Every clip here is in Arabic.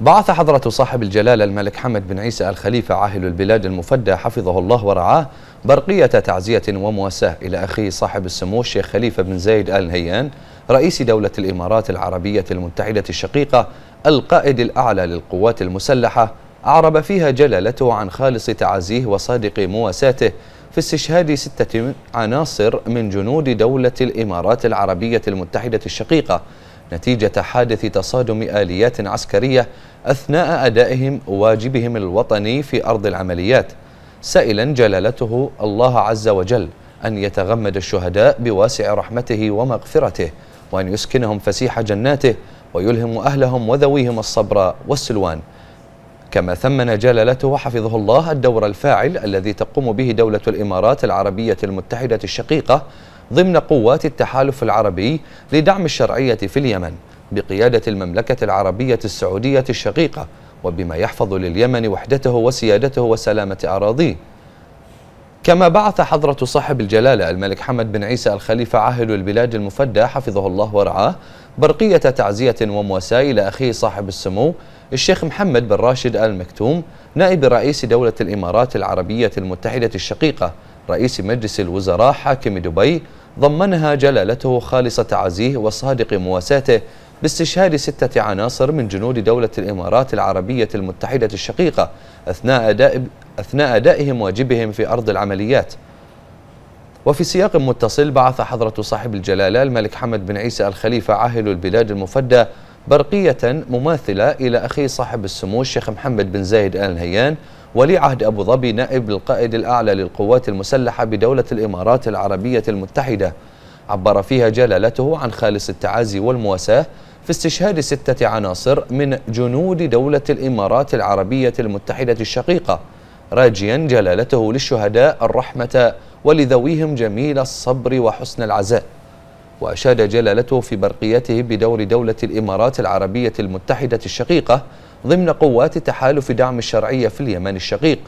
بعث حضرة صاحب الجلالة الملك حمد بن عيسى الخليفة عاهل البلاد المفدى حفظه الله ورعاه برقية تعزية ومواساة إلى أخيه صاحب السمو الشيخ خليفة بن زايد آل نهيان رئيس دولة الإمارات العربية المتحدة الشقيقة القائد الأعلى للقوات المسلحة أعرب فيها جلالته عن خالص تعازيه وصادق مواساته في استشهاد ستة عناصر من جنود دولة الإمارات العربية المتحدة الشقيقة نتيجة حادث تصادم آليات عسكرية أثناء أدائهم واجبهم الوطني في أرض العمليات سائلا جلالته الله عز وجل أن يتغمد الشهداء بواسع رحمته ومغفرته وأن يسكنهم فسيح جناته ويلهم أهلهم وذويهم الصبر والسلوان كما ثمن جلالته وحفظه الله الدور الفاعل الذي تقوم به دولة الإمارات العربية المتحدة الشقيقة ضمن قوات التحالف العربي لدعم الشرعية في اليمن بقيادة المملكة العربية السعودية الشقيقة وبما يحفظ لليمن وحدته وسيادته وسلامة أراضيه كما بعث حضرة صاحب الجلالة الملك حمد بن عيسى الخليفة عاهل البلاد المفدى حفظه الله ورعاه برقية تعزية ومواساة إلى أخيه صاحب السمو الشيخ محمد بن راشد آل مكتوم نائب رئيس دولة الإمارات العربية المتحدة الشقيقة رئيس مجلس الوزراء حاكم دبي ضمنها جلالته خالصة تعازيه وصادق مواساته باستشهاد ستة عناصر من جنود دولة الإمارات العربية المتحدة الشقيقة أثناء, أداء أثناء أدائهم واجبهم في أرض العمليات وفي سياق متصل بعث حضرة صاحب الجلالة الملك حمد بن عيسى الخليفة عاهل البلاد المفدى برقية مماثلة إلى أخي صاحب السمو الشيخ محمد بن زايد آل نهيان ولي عهد أبو ظبي نائب القائد الأعلى للقوات المسلحة بدولة الإمارات العربية المتحدة عبر فيها جلالته عن خالص التعازي والمواساة في استشهاد ستة عناصر من جنود دولة الإمارات العربية المتحدة الشقيقة راجيا جلالته للشهداء الرحمة ولذويهم جميل الصبر وحسن العزاء وأشاد جلالته في برقيته بدور دولة الإمارات العربية المتحدة الشقيقة ضمن قوات تحالف دعم الشرعية في اليمن الشقيق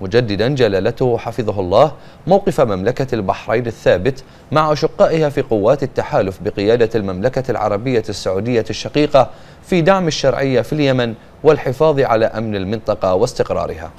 مجددا جلالته حفظه الله موقف مملكة البحرين الثابت مع أشقائها في قوات التحالف بقيادة المملكة العربية السعودية الشقيقة في دعم الشرعية في اليمن والحفاظ على أمن المنطقة واستقرارها